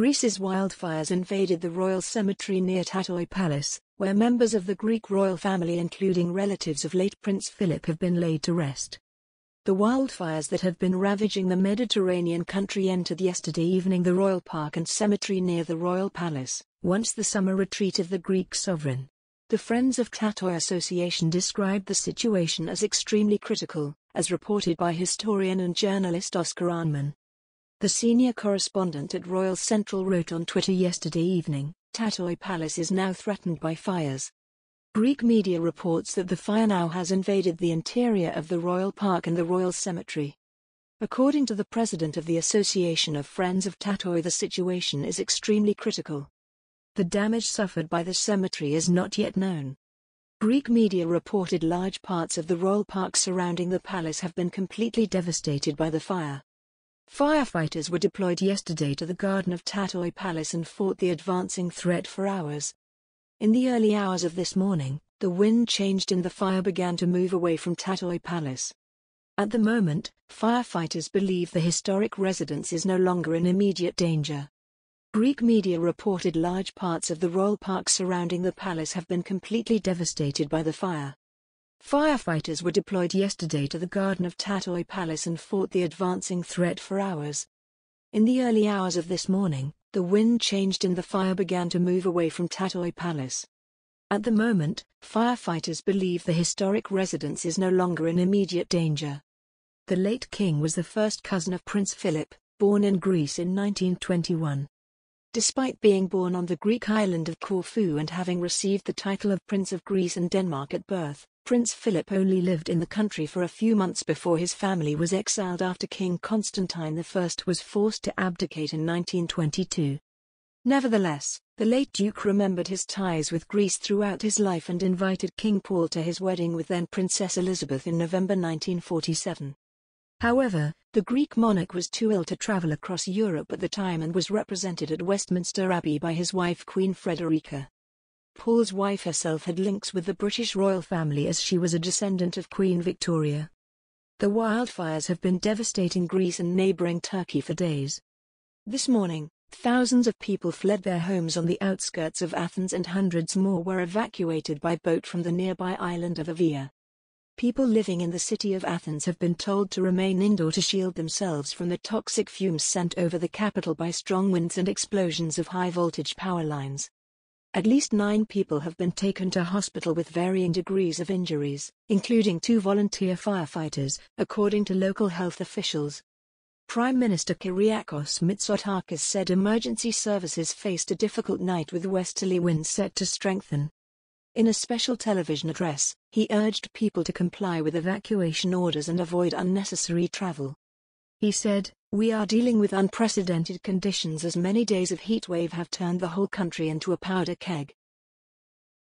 Greece's wildfires invaded the royal cemetery near Tatoi Palace, where members of the Greek royal family including relatives of late Prince Philip have been laid to rest. The wildfires that have been ravaging the Mediterranean country entered yesterday evening the royal park and cemetery near the royal palace, once the summer retreat of the Greek sovereign. The Friends of Tatoi Association described the situation as extremely critical, as reported by historian and journalist Oscar Arnman. The senior correspondent at Royal Central wrote on Twitter yesterday evening, Tatoy Palace is now threatened by fires. Greek media reports that the fire now has invaded the interior of the Royal Park and the Royal Cemetery. According to the president of the Association of Friends of Tatoy the situation is extremely critical. The damage suffered by the cemetery is not yet known. Greek media reported large parts of the Royal Park surrounding the palace have been completely devastated by the fire. Firefighters were deployed yesterday to the garden of Tatoy Palace and fought the advancing threat for hours. In the early hours of this morning, the wind changed and the fire began to move away from Tatoy Palace. At the moment, firefighters believe the historic residence is no longer in immediate danger. Greek media reported large parts of the royal park surrounding the palace have been completely devastated by the fire. Firefighters were deployed yesterday to the garden of Tatoy Palace and fought the advancing threat for hours. In the early hours of this morning, the wind changed and the fire began to move away from Tatoy Palace. At the moment, firefighters believe the historic residence is no longer in immediate danger. The late king was the first cousin of Prince Philip, born in Greece in 1921. Despite being born on the Greek island of Corfu and having received the title of Prince of Greece and Denmark at birth, Prince Philip only lived in the country for a few months before his family was exiled after King Constantine I was forced to abdicate in 1922. Nevertheless, the late Duke remembered his ties with Greece throughout his life and invited King Paul to his wedding with then Princess Elizabeth in November 1947. However, the Greek monarch was too ill to travel across Europe at the time and was represented at Westminster Abbey by his wife Queen Frederica. Paul's wife herself had links with the British royal family as she was a descendant of Queen Victoria. The wildfires have been devastating Greece and neighboring Turkey for days. This morning, thousands of people fled their homes on the outskirts of Athens and hundreds more were evacuated by boat from the nearby island of Evia. People living in the city of Athens have been told to remain indoor to shield themselves from the toxic fumes sent over the capital by strong winds and explosions of high voltage power lines. At least nine people have been taken to hospital with varying degrees of injuries, including two volunteer firefighters, according to local health officials. Prime Minister Kyriakos Mitsotakis said emergency services faced a difficult night with westerly winds set to strengthen. In a special television address, he urged people to comply with evacuation orders and avoid unnecessary travel. He said, We are dealing with unprecedented conditions as many days of heatwave have turned the whole country into a powder keg.